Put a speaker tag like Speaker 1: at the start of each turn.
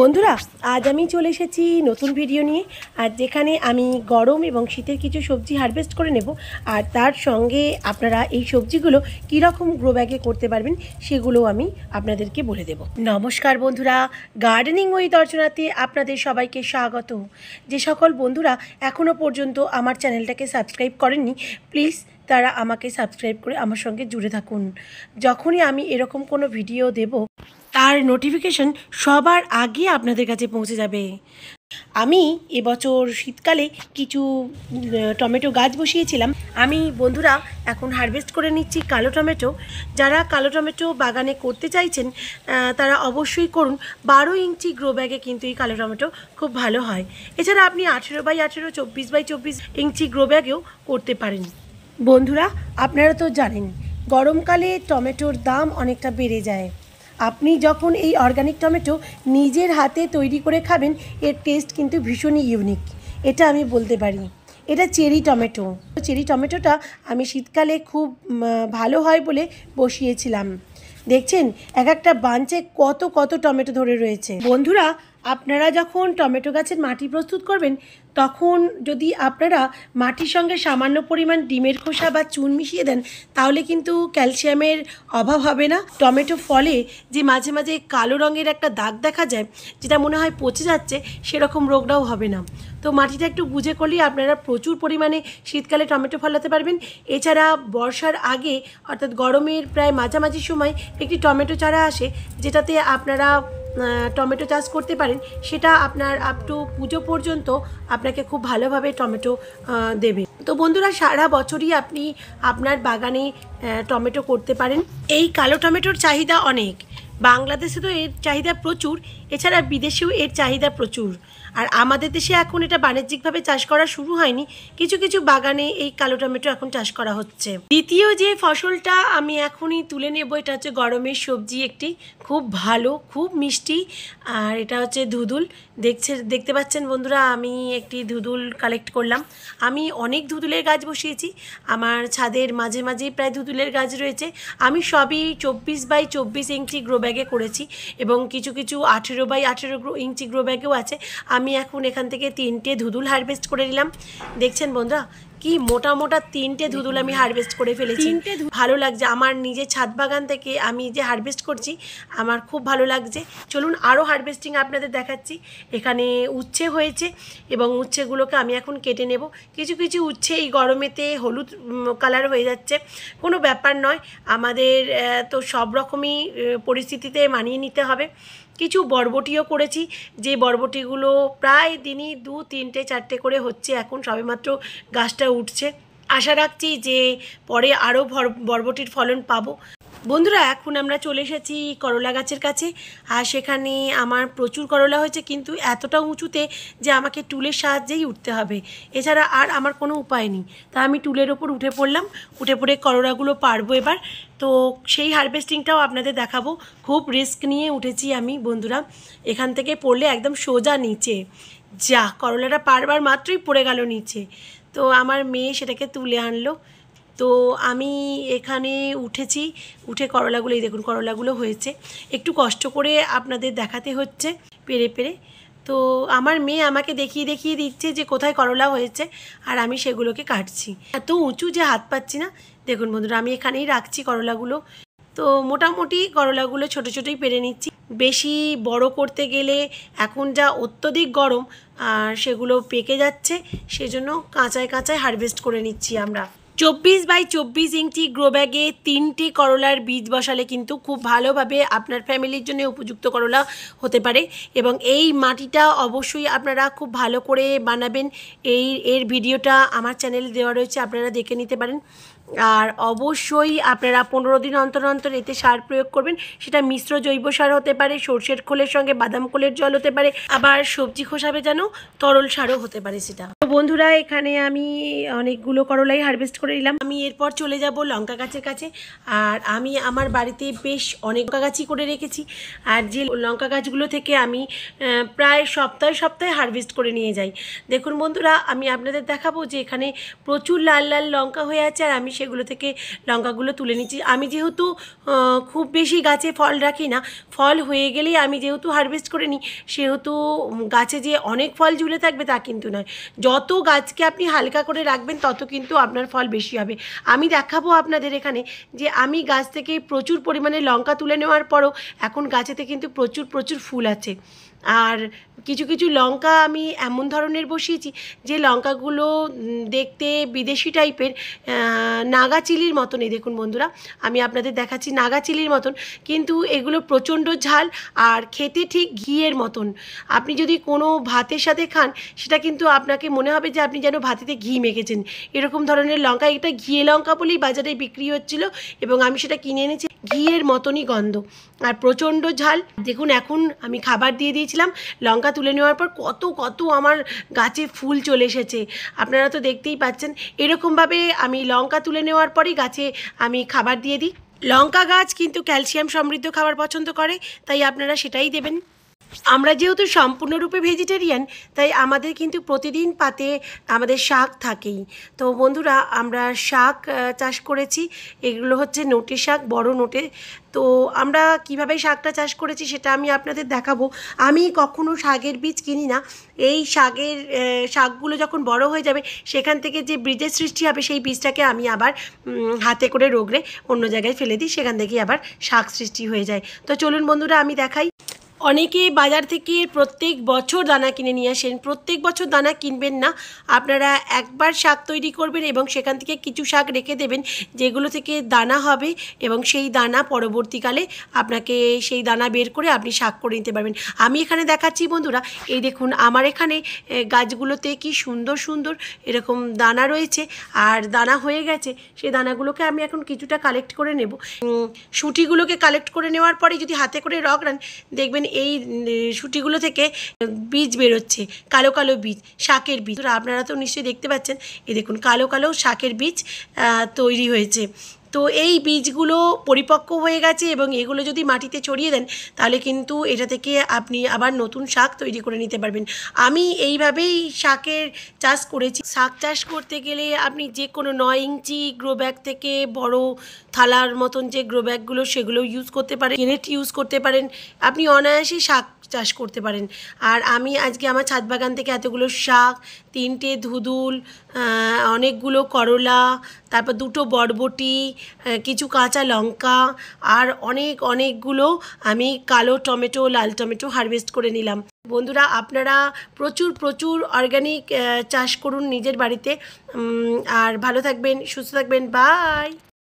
Speaker 1: বন্ধুরা আজ আমি চলে এসেছি নতুন ভিডিও নিয়ে আর যেখানে আমি গরম এবং শীতের কিছু সবজি হারভেস্ট করে নেব আর তার সঙ্গে আপনারা এই সবজিগুলো কীরকম গ্রো ব্যাগে করতে পারবেন সেগুলো আমি আপনাদেরকে বলে দেব নমস্কার বন্ধুরা গার্ডেনিং ওই দর্শনাতে আপনাদের সবাইকে স্বাগত যে সকল বন্ধুরা এখনও পর্যন্ত আমার চ্যানেলটাকে সাবস্ক্রাইব করেননি প্লিজ তারা আমাকে সাবস্ক্রাইব করে আমার সঙ্গে জুড়ে থাকুন যখনই আমি এরকম কোনো ভিডিও দেব তার নোটিফিকেশন সবার আগে আপনাদের কাছে পৌঁছে যাবে আমি এবছর শীতকালে কিছু টমেটো গাছ বসিয়েছিলাম আমি বন্ধুরা এখন হারভেস্ট করে নিচ্ছি কালো টমেটো যারা কালো টমেটো বাগানে করতে চাইছেন তারা অবশ্যই করুন বারো ইঞ্চি গ্রো ব্যাগে কিন্তু এই কালো টমেটো খুব ভালো হয় এছাড়া আপনি আঠেরো বাই আঠেরো চব্বিশ বাই চব্বিশ ইঞ্চি গ্রো ব্যাগেও করতে পারেন বন্ধুরা আপনারা তো জানেন গরমকালে টমেটোর দাম অনেকটা বেড়ে যায় আপনি যখন এই অর্গানিক টমেটো নিজের হাতে তৈরি করে খাবেন এর টেস্ট কিন্তু ভীষণই ইউনিক এটা আমি বলতে পারি এটা চেরি টমেটো চেরি টমেটোটা আমি শীতকালে খুব ভালো হয় বলে বসিয়েছিলাম দেখছেন এক একটা বাঞ্চে কত কত টমেটো ধরে রয়েছে বন্ধুরা আপনারা যখন টমেটো গাছের মাটি প্রস্তুত করবেন তখন যদি আপনারা মাটির সঙ্গে সামান্য পরিমাণ ডিমের খোসা বা চুন মিশিয়ে দেন তাহলে কিন্তু ক্যালসিয়ামের অভাব হবে না টমেটো ফলে যে মাঝে মাঝে কালো রঙের একটা দাগ দেখা যায় যেটা মনে হয় পচে যাচ্ছে সেরকম রোগটাও হবে না তো মাটিটা একটু বুঝে করলেই আপনারা প্রচুর পরিমাণে শীতকালে টমেটো ফলাতে পারবেন এছাড়া বর্ষার আগে অর্থাৎ গরমের প্রায় মাঝামাঝি সময় একটি টমেটো চারা আসে যেটাতে আপনারা টমেটো চাষ করতে পারেন সেটা আপনার আপ টু পুজো পর্যন্ত আপনাকে খুব ভালোভাবে টমেটো দেবে তো বন্ধুরা সারা বছরই আপনি আপনার বাগানে টমেটো করতে পারেন এই কালো টমেটোর চাহিদা অনেক বাংলাদেশে তো এর চাহিদা প্রচুর এছাড়া বিদেশেও এর চাহিদা প্রচুর আর আমাদের দেশে এখন এটা বাণিজ্যিকভাবে চাষ করা শুরু হয়নি কিছু কিছু বাগানে এই কালো টমেটো এখন চাষ করা হচ্ছে দ্বিতীয় যে ফসলটা আমি এখনই তুলে নেব এটা হচ্ছে গরমের সবজি একটি খুব ভালো খুব মিষ্টি আর এটা হচ্ছে ধুদুল দেখছে দেখতে পাচ্ছেন বন্ধুরা আমি একটি ধুদুল কালেক্ট করলাম আমি অনেক ধুদুলের গাছ বসিয়েছি আমার ছাদের মাঝে মাঝেই প্রায় ধুদুলের গাছ রয়েছে আমি সবই চব্বিশ বাই চব্বিশ ইঞ্চি গ্রো ব্যাগে করেছি এবং কিছু কিছু আঠেরো বাই আঠেরো ইঞ্চি গ্রো ব্যাগেও আছে আমি এখন এখান থেকে তিনটে ধুদুল হারভেস্ট করে নিলাম দেখছেন বন্ধুরা কি মোটা মোটা তিনটে ধুদুল আমি হারভেস্ট করে ফেলেছি তিনটে ভালো লাগছে আমার নিজের ছাদ বাগান থেকে আমি যে হারভেস্ট করছি আমার খুব ভালো লাগছে চলুন আরও হারভেস্টিং আপনাদের দেখাচ্ছি এখানে উচ্ছে হয়েছে এবং উচ্ছেগুলোকে আমি এখন কেটে নেব কিছু কিছু উচ্ছে এই গরমেতে হলুদ কালার হয়ে যাচ্ছে কোনো ব্যাপার নয় আমাদের তো সব রকমই পরিস্থিতিতে মানিয়ে নিতে হবে কিছু বরবটিও করেছি যে বরবটিগুলো প্রায় দিনই দু তিনটে চারটে করে হচ্ছে এখন সবেমাত্র গাছটা উঠছে আশা রাখছি যে পরে আরও বরবটির ফলন পাবো বন্ধুরা এখন আমরা চলে এসেছি করলা গাছের কাছে আর সেখানে আমার প্রচুর করলা হয়েছে কিন্তু এতটা উঁচুতে যে আমাকে টুলের সাহায্যেই উঠতে হবে এছাড়া আর আমার কোনো উপায় নেই তা আমি টুলের ওপর উঠে পড়লাম উঠে পড়ে করলাগুলো পারবো এবার তো সেই হারভেস্টিংটাও আপনাদের দেখাবো খুব রিস্ক নিয়ে উঠেছি আমি বন্ধুরা এখান থেকে পড়লে একদম সোজা নিচে যা করলাটা পারবার মাত্রই পড়ে গেল নিচে তো আমার মেয়ে সেটাকে তুলে আনলো তো আমি এখানে উঠেছি উঠে করলাগুলো এই দেখুন করলাগুলো হয়েছে একটু কষ্ট করে আপনাদের দেখাতে হচ্ছে পেরে পেরে তো আমার মেয়ে আমাকে দেখিয়ে দেখিয়ে দিচ্ছে যে কোথায় করলা হয়েছে আর আমি সেগুলোকে কাটছি এত উঁচু যে হাত পাচ্ছি না দেখুন বন্ধুরা আমি এখানেই রাখছি করলাগুলো তো মোটামুটি করলাগুলো ছোট ছোটোই পেরে নিচ্ছি বেশি বড় করতে গেলে এখন যা অত্যধিক গরম আর সেগুলো পেকে যাচ্ছে সেজন্য কাঁচায় কাঁচায় হারভেস্ট করে নিচ্ছি আমরা চব্বিশ বাই চব্বিশ ইঞ্চি গ্রো ব্যাগে তিনটি করলার বীজ বসালে কিন্তু খুব ভালোভাবে আপনার ফ্যামিলির জন্য উপযুক্ত করলা হতে পারে এবং এই মাটিটা অবশ্যই আপনারা খুব ভালো করে বানাবেন এই এর ভিডিওটা আমার চ্যানেলে দেওয়া রয়েছে আপনারা দেখে নিতে পারেন আর অবশ্যই আপনারা পনেরো দিন অন্তর অন্তর এতে সার প্রয়োগ করবেন সেটা মিশ্র জৈব সার হতে পারে সর্ষের খোলের সঙ্গে বাদাম খোলের জল হতে পারে আবার সবজি খোসাবে যেন তরল সারও হতে পারে সেটা তো বন্ধুরা এখানে আমি অনেকগুলো করলাই হারভেস্ট করে নিলাম আমি এরপর চলে যাব লঙ্কা গাছের কাছে আর আমি আমার বাড়িতে বেশ অনেক গাছই করে রেখেছি আর যে লঙ্কা গাছগুলো থেকে আমি প্রায় সপ্তাহে সপ্তাহে হারভেস্ট করে নিয়ে যাই দেখুন বন্ধুরা আমি আপনাদের দেখাবো যে এখানে প্রচুর লাল লাল লঙ্কা হয়ে আছে আর আমি সেগুলো থেকে লঙ্কাগুলো তুলে নিচ্ছি আমি যেহেতু খুব বেশি গাছে ফল রাখি না ফল হয়ে গেলেই আমি যেহেতু হারভেস্ট করে নিই সেহেতু গাছে যে অনেক ফল ঝুলে থাকবে তা কিন্তু নয় যত গাছকে আপনি হালকা করে রাখবেন তত কিন্তু আপনার ফল বেশি হবে আমি দেখাবো আপনাদের এখানে যে আমি গাছ থেকে প্রচুর পরিমাণে লঙ্কা তুলে নেওয়ার পরও এখন গাছেতে কিন্তু প্রচুর প্রচুর ফুল আছে আর কিছু কিছু লঙ্কা আমি এমন ধরনের বসিয়েছি যে লঙ্কাগুলো দেখতে বিদেশি টাইপের নাগা চিলির মতনই দেখুন বন্ধুরা আমি আপনাদের দেখাচ্ছি নাগা চিলির মতন কিন্তু এগুলো প্রচণ্ড ঝাল আর খেতে ঠিক ঘিয়ের মতন আপনি যদি কোনো ভাতের সাথে খান সেটা কিন্তু আপনাকে মনে হবে যে আপনি যেন ভাতেতে ঘি মেখেছেন এরকম ধরনের লঙ্কা এটা ঘিয়ে লঙ্কা বলেই বাজারে বিক্রি হচ্ছিল এবং আমি সেটা কিনে এনেছি ঘিয়ের মতনই গন্ধ আর প্রচণ্ড ঝাল দেখুন এখন আমি খাবার দিয়ে দিয়েছিলাম লঙ্কা তুলে নেওয়ার পর কত কত আমার গাছে ফুল চলে এসেছে আপনারা তো দেখতেই পাচ্ছেন এরকমভাবে আমি লঙ্কা তুলে নেওয়ার পরই গাছে আমি খাবার দিয়ে দিই লঙ্কা গাছ কিন্তু ক্যালসিয়াম সমৃদ্ধ খাবার পছন্দ করে তাই আপনারা সেটাই দেবেন আমরা যেহেতু সম্পূর্ণরূপে ভেজিটেরিয়ান তাই আমাদের কিন্তু প্রতিদিন পাতে আমাদের শাক থাকেই তো বন্ধুরা আমরা শাক চাষ করেছি এগুলো হচ্ছে নোটে শাক বড় নোটে তো আমরা কিভাবে শাকটা চাষ করেছি সেটা আমি আপনাদের দেখাবো আমি কখনো শাকের বীজ কিনি না এই শাকের শাকগুলো যখন বড় হয়ে যাবে সেখান থেকে যে বীজের সৃষ্টি হবে সেই বীজটাকে আমি আবার হাতে করে রোগড়ে অন্য জায়গায় ফেলে দিই সেখান থেকেই আবার শাক সৃষ্টি হয়ে যায় তো চলুন বন্ধুরা আমি দেখাই অনেকেই বাজার থেকে প্রত্যেক বছর দানা কিনে নিয়ে আসেন প্রত্যেক বছর দানা কিনবেন না আপনারা একবার শাক তৈরি করবেন এবং সেখান থেকে কিছু শাক রেখে দেবেন যেগুলো থেকে দানা হবে এবং সেই দানা পরবর্তীকালে আপনাকে সেই দানা বের করে আপনি শাক করে নিতে পারবেন আমি এখানে দেখাচ্ছি বন্ধুরা এই দেখুন আমার এখানে গাছগুলোতে কি সুন্দর সুন্দর এরকম দানা রয়েছে আর দানা হয়ে গেছে সেই দানাগুলোকে আমি এখন কিছুটা কালেক্ট করে নেব সুটিগুলোকে কালেক্ট করে নেওয়ার পরে যদি হাতে করে রগড়ান দেখবেন এই সুটিগুলো থেকে বীজ বেরোচ্ছে কালো কালো বীজ শাকের বীজ আপনারা তো নিশ্চয়ই দেখতে পাচ্ছেন এ দেখুন কালো কালো শাকের বীজ তৈরি হয়েছে তো এই বীজগুলো পরিপক্ক হয়ে গেছে এবং এগুলো যদি মাটিতে ছড়িয়ে দেন তাহলে কিন্তু এটা থেকে আপনি আবার নতুন শাক তৈরি করে নিতে পারবেন আমি এইভাবেই শাকের চাষ করেছি শাক চাষ করতে গেলে আপনি যে কোনো নয় ইঞ্চি গ্রো ব্যাগ থেকে বড় থালার মতন যে গ্রো ব্যাগগুলো সেগুলো ইউজ করতে পারেন কেনেট ইউজ করতে পারেন আপনি অনায়াসেই শাক চাষ করতে পারেন আর আমি আজকে আমার ছাদ বাগান থেকে এতগুলো শাক তিনটে ধুদুল অনেকগুলো করলা তারপর দুটো বরবটি কিছু কাঁচা লঙ্কা আর অনেক অনেকগুলো আমি কালো টমেটো লাল টমেটো হারভেস্ট করে নিলাম বন্ধুরা আপনারা প্রচুর প্রচুর অর্গ্যানিক চাষ করুন নিজের বাড়িতে আর ভালো থাকবেন সুস্থ থাকবেন বাই